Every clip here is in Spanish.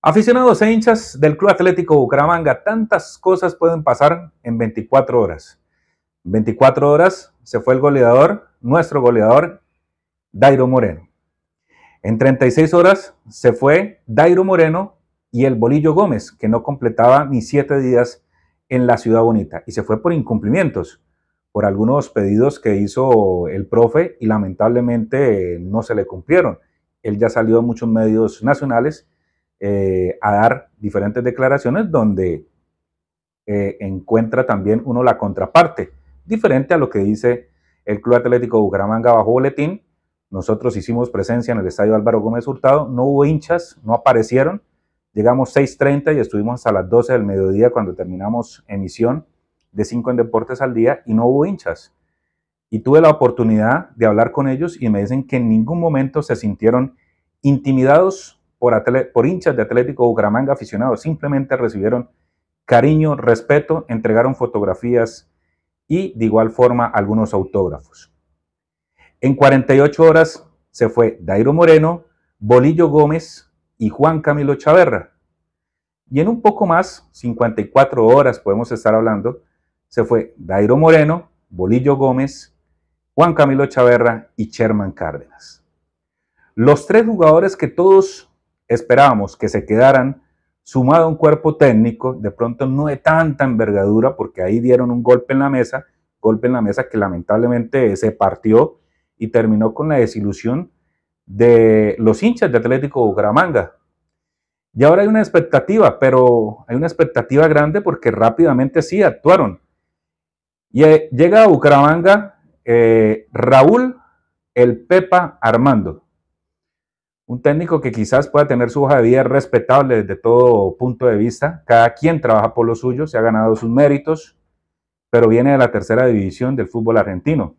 Aficionados e hinchas del Club Atlético Bucaramanga, tantas cosas pueden pasar en 24 horas. 24 horas se fue el goleador, nuestro goleador, Dairo Moreno. En 36 horas se fue Dairo Moreno y el Bolillo Gómez, que no completaba ni 7 días en la Ciudad Bonita. Y se fue por incumplimientos, por algunos pedidos que hizo el profe y lamentablemente no se le cumplieron. Él ya salió a muchos medios nacionales eh, a dar diferentes declaraciones donde eh, encuentra también uno la contraparte, diferente a lo que dice el Club Atlético Bucaramanga bajo boletín. Nosotros hicimos presencia en el estadio Álvaro Gómez Hurtado, no hubo hinchas, no aparecieron. Llegamos 6.30 y estuvimos hasta las 12 del mediodía cuando terminamos emisión de 5 en Deportes al Día y no hubo hinchas. Y tuve la oportunidad de hablar con ellos y me dicen que en ningún momento se sintieron intimidados por, hinchas de Atlético Bucaramanga aficionados. Simplemente recibieron cariño, respeto, entregaron fotografías y de igual forma algunos autógrafos. En 48 horas se fue Dairo Moreno, Bolillo Gómez y Juan Camilo Chaverra. Y en un poco más, 54 horas podemos estar hablando, se fue Dairo Moreno, Bolillo Gómez, Juan Camilo Chaverra y Sherman Cárdenas. Los tres jugadores que todos esperábamos que se quedaran, sumado a un cuerpo técnico, de pronto no de tanta envergadura, porque ahí dieron un golpe en la mesa, golpe en la mesa que lamentablemente se partió y terminó con la desilusión de los hinchas de Atlético Bucaramanga. Y ahora hay una expectativa, pero hay una expectativa grande porque rápidamente sí actuaron. Y eh, llega a Bucaramanga eh, Raúl el Pepa Armando un técnico que quizás pueda tener su hoja de vida respetable desde todo punto de vista. Cada quien trabaja por lo suyo, se ha ganado sus méritos, pero viene de la tercera división del fútbol argentino.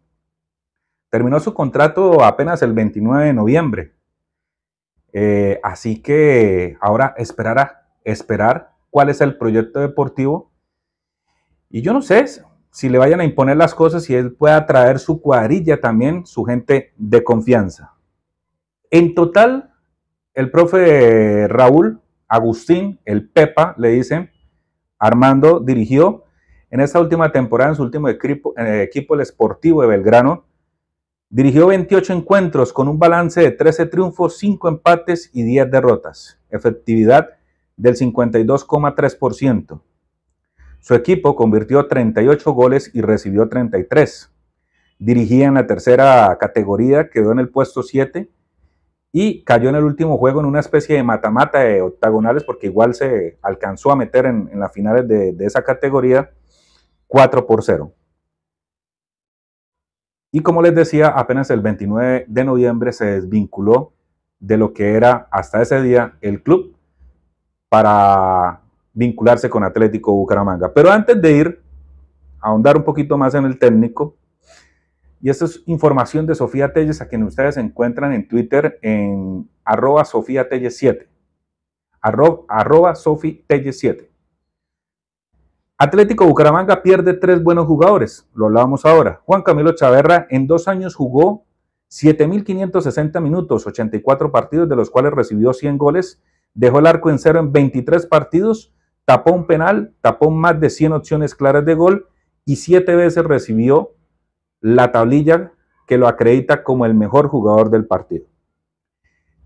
Terminó su contrato apenas el 29 de noviembre. Eh, así que ahora esperará, esperar cuál es el proyecto deportivo. Y yo no sé si le vayan a imponer las cosas y él pueda traer su cuadrilla también, su gente de confianza. En total, el profe Raúl Agustín, el Pepa, le dicen, Armando dirigió en esta última temporada, en su último equipo, en eh, el equipo de Belgrano, dirigió 28 encuentros con un balance de 13 triunfos, 5 empates y 10 derrotas, efectividad del 52,3%. Su equipo convirtió 38 goles y recibió 33. Dirigía en la tercera categoría, quedó en el puesto 7 y cayó en el último juego en una especie de matamata -mata de octagonales, porque igual se alcanzó a meter en, las finales de, de, esa categoría, 4 por 0. Y como les decía, apenas el 29 de noviembre se desvinculó de lo que era hasta ese día el club para vincularse con Atlético Bucaramanga. Pero antes de ir a ahondar un poquito más en el técnico, y esta es información de Sofía Telles, a quien ustedes encuentran en Twitter en arroba Sofía Telles 7. Arroba, 7. Atlético Bucaramanga pierde tres buenos jugadores, lo hablábamos ahora. Juan Camilo Chaverra en dos años jugó 7.560 minutos, 84 partidos, de los cuales recibió 100 goles, dejó el arco en cero en 23 partidos, tapó un penal, tapó más de 100 opciones claras de gol y siete veces recibió la tablilla que lo acredita como el mejor jugador del partido.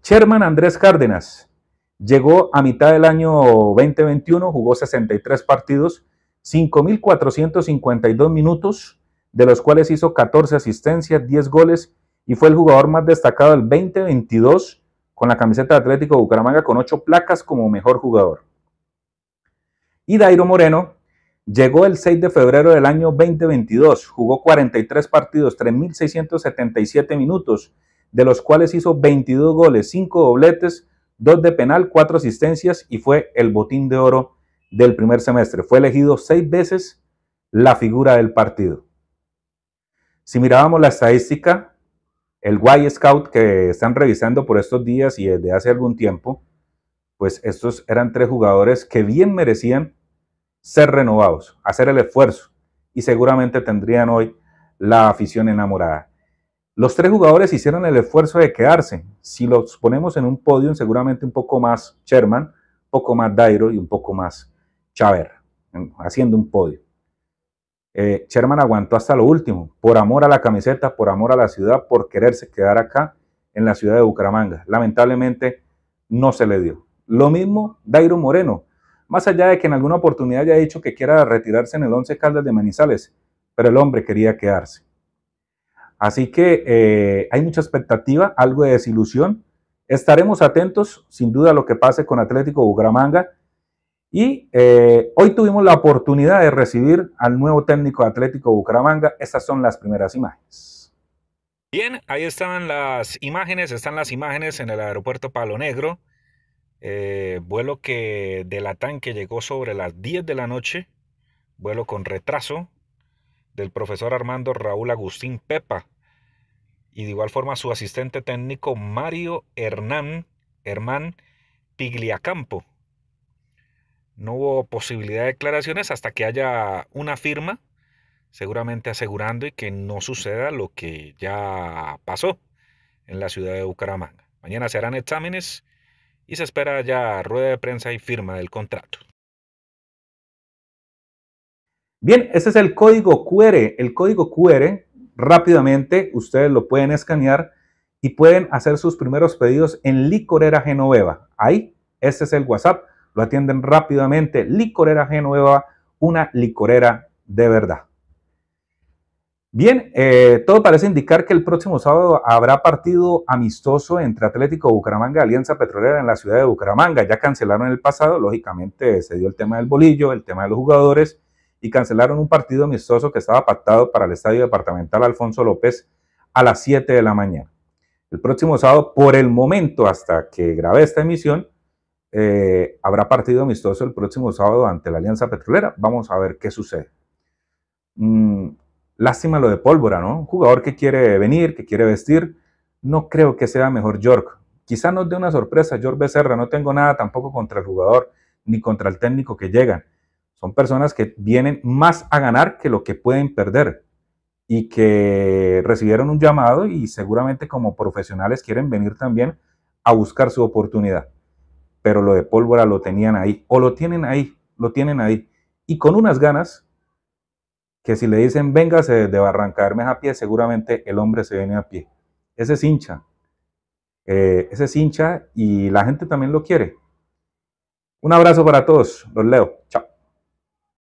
Sherman Andrés Cárdenas llegó a mitad del año 2021, jugó 63 partidos, 5.452 minutos, de los cuales hizo 14 asistencias, 10 goles y fue el jugador más destacado del 2022 con la camiseta de Atlético Bucaramanga con 8 placas como mejor jugador. Y Dairo Moreno Llegó el 6 de febrero del año 2022, jugó 43 partidos, 3.677 minutos, de los cuales hizo 22 goles, 5 dobletes, 2 de penal, 4 asistencias y fue el botín de oro del primer semestre. Fue elegido 6 veces la figura del partido. Si mirábamos la estadística, el Y Scout que están revisando por estos días y desde hace algún tiempo, pues estos eran tres jugadores que bien merecían ser renovados, hacer el esfuerzo y seguramente tendrían hoy la afición enamorada. Los tres jugadores hicieron el esfuerzo de quedarse. Si los ponemos en un podio, seguramente un poco más Sherman, un poco más Dairo y un poco más Chaver, haciendo un podio. Eh, Sherman aguantó hasta lo último, por amor a la camiseta, por amor a la ciudad, por quererse quedar acá en la ciudad de Bucaramanga. Lamentablemente no se le dio. Lo mismo Dairo Moreno, más allá de que en alguna oportunidad haya dicho que quiera retirarse en el Once Caldas de Manizales, pero el hombre quería quedarse. Así que eh, hay mucha expectativa, algo de desilusión. Estaremos atentos, sin duda, a lo que pase con Atlético Bucaramanga. Y eh, hoy tuvimos la oportunidad de recibir al nuevo técnico de Atlético Bucaramanga. Estas son las primeras imágenes. Bien, ahí están las imágenes, están las imágenes en el aeropuerto Palo Negro. Eh, vuelo que de TAN que llegó sobre las 10 de la noche, vuelo con retraso del profesor Armando Raúl Agustín Pepa y de igual forma su asistente técnico Mario Hernán Pigliacampo. No hubo posibilidad de declaraciones hasta que haya una firma, seguramente asegurando y que no suceda lo que ya pasó en la ciudad de Bucaramanga. Mañana se harán exámenes y se espera ya rueda de prensa y firma del contrato. Bien, ese es el código QR. El código QR rápidamente ustedes lo pueden escanear y pueden hacer sus primeros pedidos en Licorera Genoveva. Ahí, ese es el WhatsApp. Lo atienden rápidamente. Licorera Genoveva, una licorera de verdad. Bien, eh, todo parece indicar que el próximo sábado habrá partido amistoso entre Atlético Bucaramanga y Alianza Petrolera en la ciudad de Bucaramanga. Ya cancelaron el pasado, lógicamente se dio el tema del bolillo, el tema de los jugadores y cancelaron un partido amistoso que estaba pactado para el Estadio Departamental Alfonso López a las 7 de la mañana. El próximo sábado, por el momento, hasta que grabe esta emisión, eh, habrá partido amistoso el próximo sábado ante la Alianza Petrolera. Vamos a ver qué sucede. Mm, Lástima lo de pólvora, ¿no? Un jugador que quiere venir, que quiere vestir, no creo que sea mejor York. Quizá nos dé una sorpresa York Becerra, no tengo nada tampoco contra el jugador ni contra el técnico que llegan. Son personas que vienen más a ganar que lo que pueden perder y que recibieron un llamado y seguramente como profesionales quieren venir también a buscar su oportunidad. Pero lo de pólvora lo tenían ahí, o lo tienen ahí, lo tienen ahí. Y con unas ganas que si le dicen vengase de Barranca arrancarme a pie, seguramente el hombre se viene a pie. Ese es hincha. Eh, ese es hincha y la gente también lo quiere. Un abrazo para todos. Los leo. Chao.